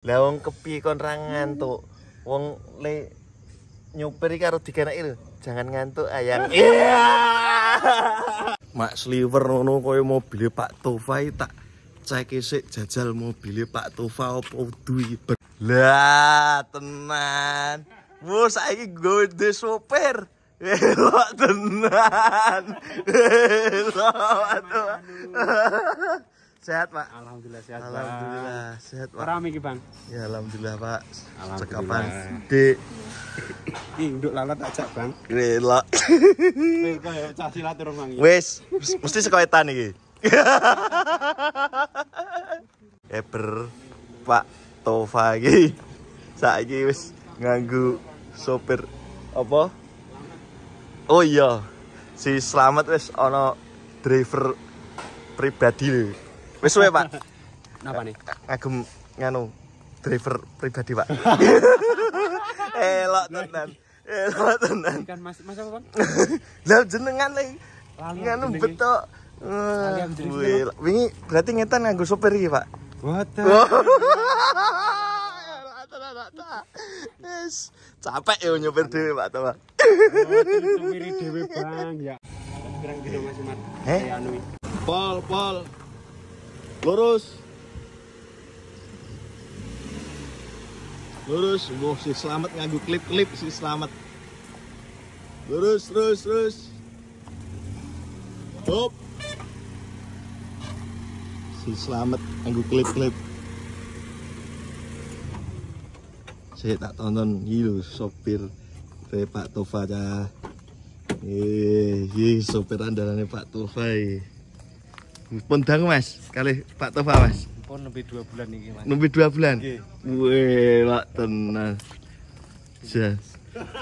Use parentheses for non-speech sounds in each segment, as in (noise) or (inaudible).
lah wong kepi kon ra ngantuk wong le nyupir iki karo dikenei jangan ngantuk ayang (laughs) mak sliver ngono koyo mobil Pak Tova tak cek isik jajal mobil Pak Tova opo duwi lah tenan wo saiki go de sopir Elok tenan. (laughs) Sehat, Pak. Alhamdulillah sehat, Alhamdulillah pak. sehat, Pak. ramai iki, Bang. Ya alhamdulillah, Pak. Alhamdulillah. Cekapan Dik. Induk lalat ajak, Bang. Rela. Wis kaya cah silaturahmi. mesti saka nih iki. (laughs) Eber Pak Tova iki. Saiki wis nganggu sopir apa? Oh iya. Si Slamet wis ana driver pribadi lho. Wis suwe, Pak. (laughs) Napa nih? Ngagum nganu driver pribadi, Pak. (laughs) Elok tenan. Elok tenan. Kan Mas Mas apa, Bang? (laughs) Lah jenengan lek nganu betok. Wingi berarti ngetan nganggo sopir iki, Pak. Boten. Oh. Wis capek yo nyopir dhewe, Pak Tomah. Nyopir dhewe, Bang, ya. Kurang gitu Mas Mat. Eh, Pol, pol. lurus lurus wow si selamat ngagu klip klip si selamat lurus lurus lurus hop si selamat ngagu klip klip saya tak tonton hilu sopir dari Pak Tova ya. Ye, ye, sopir andalannya Pak Tova. Pun Mas, kali Pak Tova Mas. Pun lebih dua bulan ini Mas. Lebih dua bulan. Nggih. Weh, lak tenang. Jas.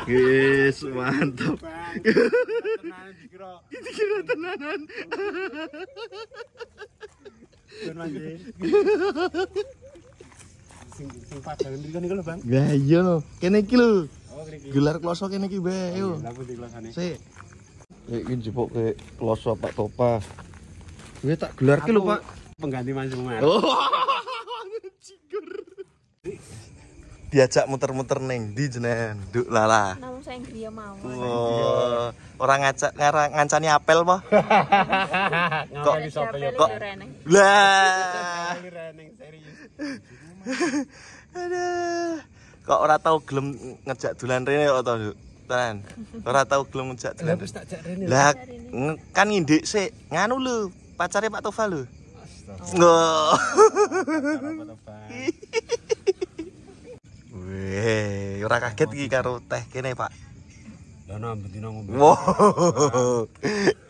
Wis mantap. Tenang, dikira. Dikira tenanan. sing padang mriko niku lho, Bang. Lah iya kene iki lho. Oh, kene Gelar kloso kene iki, Bae. Yo. Lah pundi klosane? Sik. iki ke kloso Pak Topa. Gue tak gelar ke lu Pak. Pengganti Mas Umar. Oh. (laughs) Cigur. Diajak muter-muter neng di jenengan, duk lala. Namun saya griya mawon. Oh, orang ngajak ngancani apel po. (laughs) kok bisa apel ya, kok. Lah. Kok ora tau gelem ngejak dulan rene kok to, Duk? Tenan. Ora tau gelem ngejak dulan. Lah kan ngindik sik, nganu lu pacarnya Pak Tova lo. Wih, ora kaget iki karo teh kene, Pak. Lah no bendina ngombe.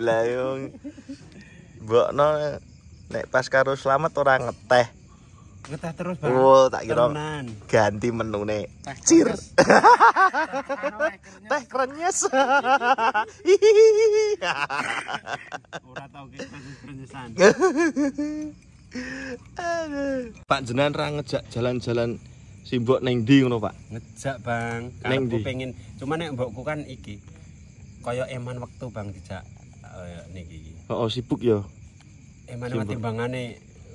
Lah yo. Mbokno nek pas karo selamat ora ngeteh. ngeteh terus bang oh, tak kira ganti menu nih teh cir (laughs) teh krenyes (laughs) pak jenan ra ngejak jalan-jalan simbok neng di ngono pak ngejak bang neng di cuma neng mbokku kan iki koyo eman waktu bang dijak eh, niki oh, oh sibuk yo eman waktu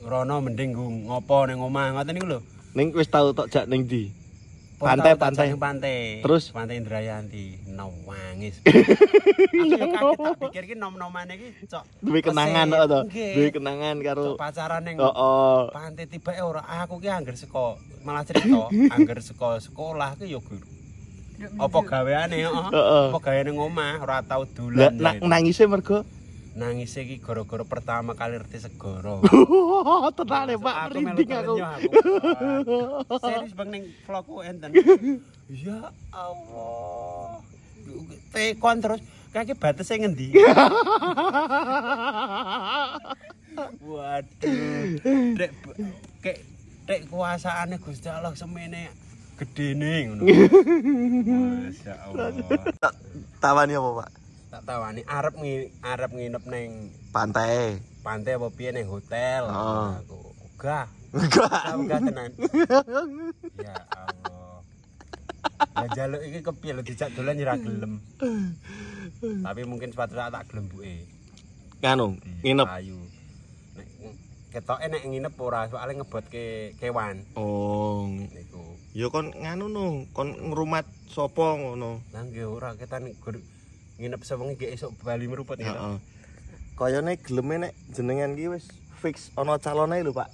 rono mending ngopo ning omah ngoten niku lho ning wis tau tok jak ning ndi oh, pantai pantai pantai terus pantai Indrayanti nom wangis (laughs) aku kaget tak pikir ki nom noman iki cok duwe kenangan kok oh, to duwe kenangan karo pacaran ning oh, oh. pantai tiba e ora aku ki angger seko malah cerita (laughs) angger seko sekolah ki yo guru apa gaweane heeh oh, apa gaweane ngomah ora tau dolan nak nangise mergo nangis iki gara-gara pertama kali reti segoro. (laughs) Tenan e, Pak, merinding aku. (laughs) Serius bang ning vlogku enten. (laughs) Ya Allah. Tekon terus kaki batas saya ngendi? Waduh, dek, kayak dek kuasa aneh gusti Allah semene gede nih. Masya Allah. Tawannya apa pak? tawani arep arep nginep ning pantai. Pantai apa piye ning hotel? Heeh. Oh. Ogah. Ogah. tenan. (laughs) ya Allah. Ya jaluk iki kepiye lho dijak dolan ora gelem. Tapi mungkin suatu saat tak gelem buke. Kanu nginep. Ayu. Nek ketoke nek nginep ora soalnya ngebotke kewan. Oh. Niku. Ya kon nganu no, kon ngrumat sapa ngono. Nang ge ora ketan gur nginep sewengi ge esuk bali merupet ya. Heeh. Kayane geleme nek jenengan ki wis fix ana calone lho Pak.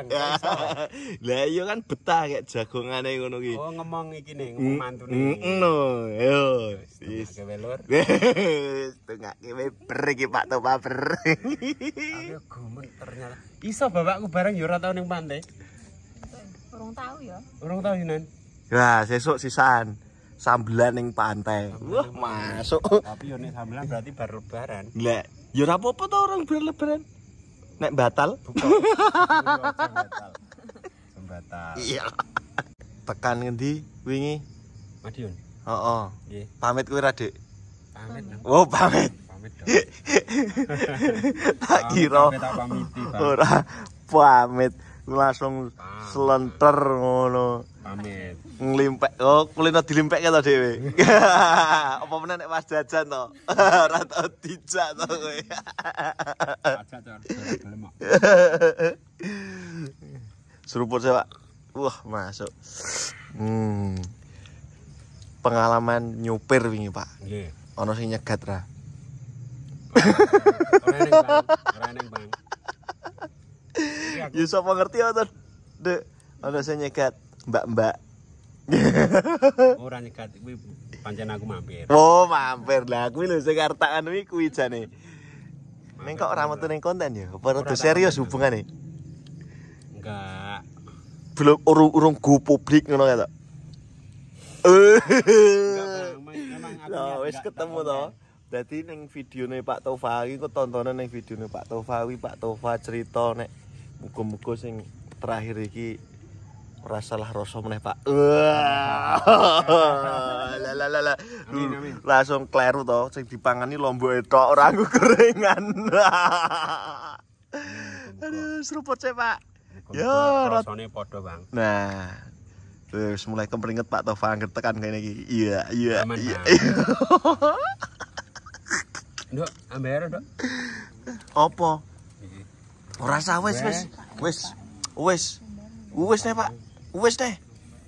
(laughs) Lah iya kan betah kayak jagongane ngono ki. Oh ngomong iki ne ngomong mm, mantune. Ngono. Mm, yo. Wis. Wis (laughs) tengake weber iki Pak Topa ber. Aku gumun ternyata. Iso bapakku bareng yo ora tau ning pantai. Urung tau yo Urung tau Yunan. Lah sesuk sisaan. sambelan ning pantai. Wah, masuk. Tapi yo nek sambelan berarti bar lebaran. Lah, yo ora apa-apa to orang bar lebaran. Nek batal. Batal. Iya. Tekan ngendi wingi? Madiun. Oh, oh. Pamit kowe ra, Dik? Pamit. Oh, pamit. Pamit. (laughs) tak kira. Ora pamit. langsung slenter ngono. Pamit. ngelimpek oh kulino ya to Dewi (laughs) apa mana nek pas jajan to (laughs) rata tau dijak to kowe (laughs) seruput saya pak wah masuk hmm. pengalaman nyupir wingi pak nggih yeah. ana sing nyegat ra ora Ya sapa ngerti atau Dek, ana saya nyegat mbak-mbak (laughs) ora nyekat kuwi pancen aku mampir oh mampir lah kuwi lho sing arep tak anu kuwi jane Neng kok ora metu ning konten ya? Apa rada serius hubungane? Enggak. Belum urung go publik ngono kae to. wis ketemu to. Dadi ning videone Pak Tova iki kok tontonan ning videone Pak Tova Pak Tova cerita nek muga-muga sing terakhir iki rasalah rasa meneh pak la (laughs) langsung kleru to sing dipangani lombok etok ora aku keringan aduh seruput sih pak ya rasane padha bang nah terus mulai kepringet pak to fanger tekan kene iki iya iya iya (laughs) ndok ambare ndok opo ora sah wis wis wis wis ne pak Uwes teh.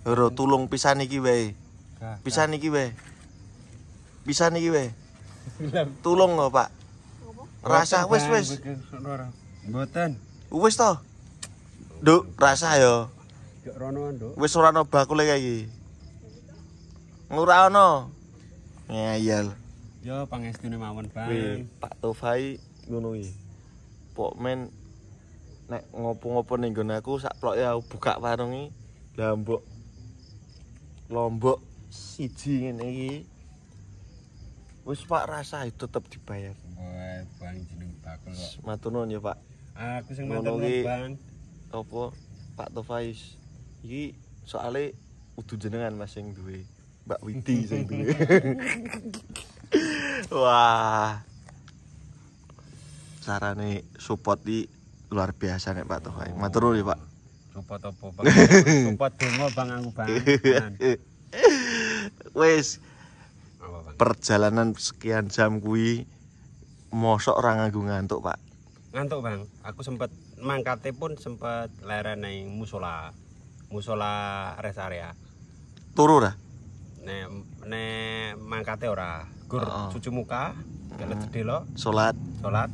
Loro tulung pisan iki wae. Pisan iki wae. Pisan iki wae. Tulung lho, Pak. Rasa wis wis. Mboten. Wis to. Nduk, rasa ya. Gek rono, Nduk. Wis ora ana bakule kae iki. Ora ana. Ngeyel. Yo pangestune mawon, Bang. Pak Tofai ngono iki. men nek ngopo-ngopo ning nggon aku sak plok buka warung iki. lombok lombok siji ngene iki wis Pak rasa itu tetap dibayar wah bang jeneng bakul kok matur nuwun ya Pak aku sing matur nuwun Bang Pak Tofais iki soalnya udu jenengan Mas sing duwe Mbak widi sing duwe (laughs) wah carane support di luar biasa nek Pak Tofais matur nuwun ya Pak Copot opo bang? (laughs) Copot dongo bang aku bang. (laughs) Wes perjalanan sekian jam kui mosok orang nganggu ngantuk pak ngantuk bang aku sempet mangkate pun sempet leren neng musola musola rest area turu dah ne ne mangkate ora gur oh. cuci muka jalan hmm. lo sholat sholat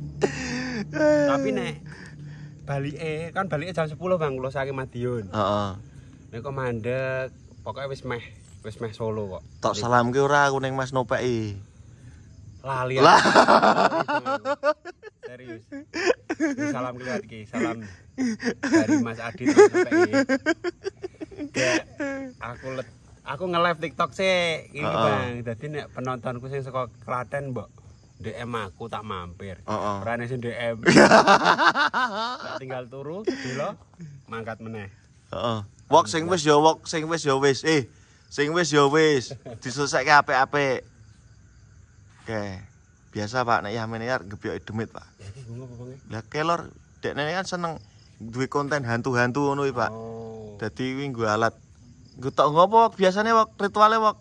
(laughs) tapi nek balike kan balike jam 10 Bang kula saking Madiun. Heeh. Niku mandek pokoke wis meh wis meh solo kok. Tok salam ki ora aku ning Mas Nopeki. Lali. Lah. Serius. salam ki ati salam dari Mas Adi Nopeki. aku aku nge-live TikTok sih, ini bang. Jadi nih penontonku sih suka kelaten, mbok. DM aku tak mampir. Heeh. Oh, sing DM. (laughs) tak tinggal turu, dilo. Mangkat meneh. Heeh. Oh, wok sing wis ya wok, wis ya wis. Eh, sing wis ya wis. Diselesaikke apik-apik. Oke. Biasa Pak nek Yamin ya gebyok demit, Pak. Ya iki ngono pokoke. Lah kelor, kan seneng duwe konten hantu-hantu ngono -hantu, Pak. Oh. Dadi oh. minggu alat. Gue tak ngopo, biasanya wok, ritualnya wok.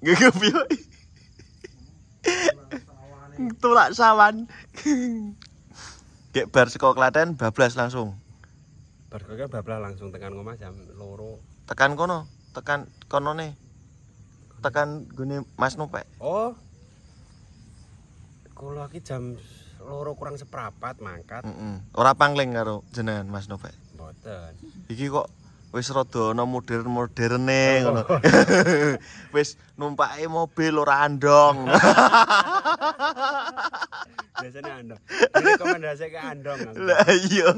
Gue tulak sawan. Gek bar saka Klaten bablas langsung. Bar kok bablas langsung tekan ngomah jam loro. Tekan kono, tekan kono nih. Tekan gune Mas Nopek. Oh. Kulo iki jam loro kurang seprapat mangkat. Mm Ora pangling karo jenengan Mas Nopek. Mboten. Iki kok wis rada no modern-moderne oh. ngono. (laughs) wis numpake mobil ora andong. (laughs) Biasane andong. Rekomendasi ke andong. Lah iya.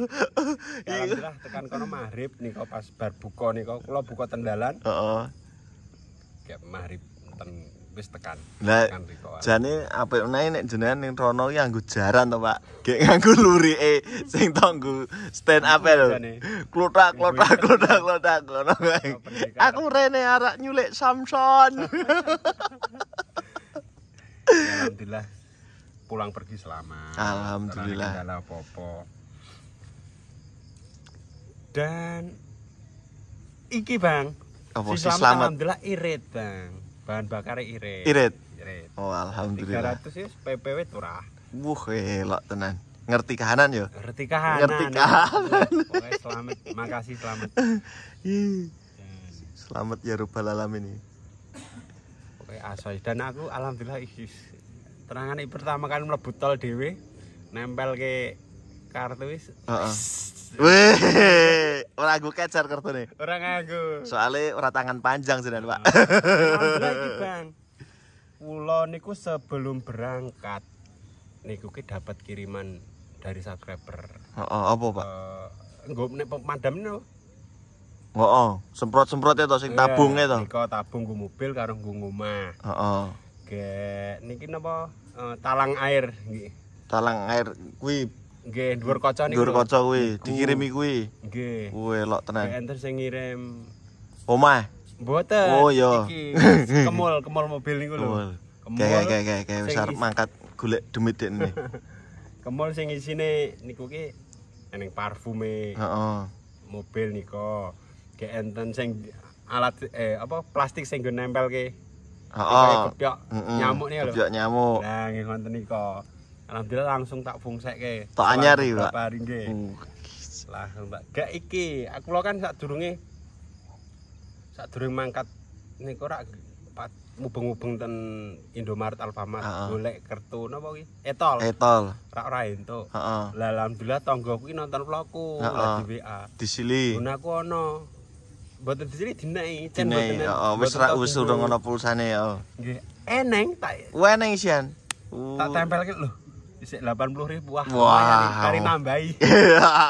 Iku tekan kono magrib nika pas bar buka nika kula buka tendalan. Heeh. Uh Kayak magrib teng wis tekan. Lah jane apik menae nek jenengan ning trono ya nganggo jaran to, Pak. Gek nganggo lurike sing tanggu stand up e lho. Klotak klotak klotak klotak Aku rene arek nyulek Samson. (laughs) Alhamdulillah pulang pergi selamat. Alhamdulillah. Ora apa-apa. Dan iki, Bang. Apa si selamat? selamat. Alhamdulillah irit, Bang. bahan bakar irit. Irit. Oh, alhamdulillah. 300 sih PPW turah. Wuh, elok tenan. Ngerti kahanan yo. Ngerti kahanan. Ngerti kahanan. selamat. Makasih selamat. selamat ya rubal alam ini. Oke, asoy dan aku alhamdulillah isis. Terangan pertama kali mlebu tol dhewe nempel ke kartu wis. Uh Weh, ora nganggo kecer kartune. Ora nganggo. Soale ora tangan panjang jenengan, Pak. bang Kula niku sebelum berangkat niku ki dapat kiriman dari subscriber. Heeh, oh, apa, Pak? Eh, nggo nek pemadam niku. Heeh, semprot-semprot ya to sing tabung e to. Nika tabung ku mobil karo ku omah. Heeh. Ge niki napa? Eh, talang air nggih. Talang air kuwi Nggih, dhuwur kaca niku. Dhuwur kaca kuwi dikirimi kuwi. Nggih. Kuwi elok tenan. Enter sing ngirim omah. Mboten. Oh iya. (laughs) kemul, kemul mobil niku lho. Kemul. Oke, oke, oke, oke, oke, wis arep mangkat golek demit ini. (laughs) kemul sing isine niku ki ening parfume. Heeh. Mobil niko. Ge enten sing alat eh apa plastik sing go nempel ki. Heeh. Kepyok nyamuk niku lho. Kepyok nyamuk. Nah, ngene wonten niku. Alhamdulillah langsung tak fungsek ke. Tak anyar iki, Pak. Hari nggih. Lah, Mbak, gak iki. Aku lo kan sadurunge sadurunge mangkat niku rak mubeng-mubeng ten Indomaret Alfamart golek kertu napa kuwi? Etol. Etol. Rak ora entuk. Heeh. Lah alhamdulillah tangga kuwi nonton vlogku di WA. Di Sili. Ono aku ono. Mboten di Sili dinai, ten mboten. Heeh, wis rak wis urung ono pulsane Nggih. Eneng tak. Wah, eneng sian. Tak tempelke uh. lho. Disik 80.000. Wah, wow. kari nambahi.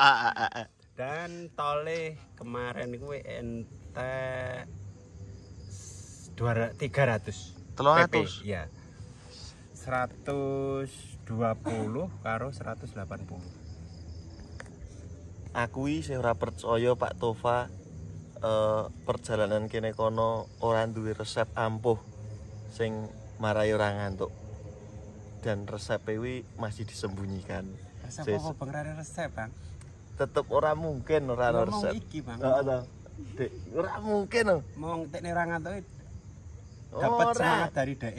(laughs) Dan tole kemarin kuwi ente 200 300. 300. PP, ya. 120 karo 180. akui iki sing ora percaya Pak Tova uh, perjalanan kene kono ora duwe resep ampuh sing marai ora ngantuk dan resep PW masih disembunyikan. Resep apa Bang Rara resep Bang? Tetep orang mungkin orang Ngomong mau Iki Bang. Heeh Dek, ora mungkin loh. Mong tekne ora ngantuk dapat semangat dari dek.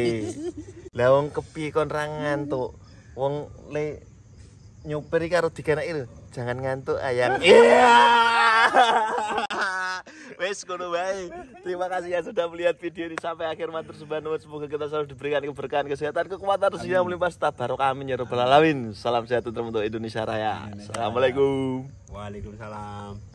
(laughs) Lah wong kepi kon ra ngantuk. Wong le nyupir karo dikeneki itu. Jangan ngantuk ayam. (laughs) Iya. Wes ngono wae. Terima kasih ya sudah melihat video ini sampai akhir matur subhanallah semoga kita selalu diberikan keberkahan, kesehatan, kekuatan rezeki yang melimpah serta barokah amin ya rabbal alamin. Salam sehat untuk Indonesia Raya. Assalamualaikum. Waalaikumsalam.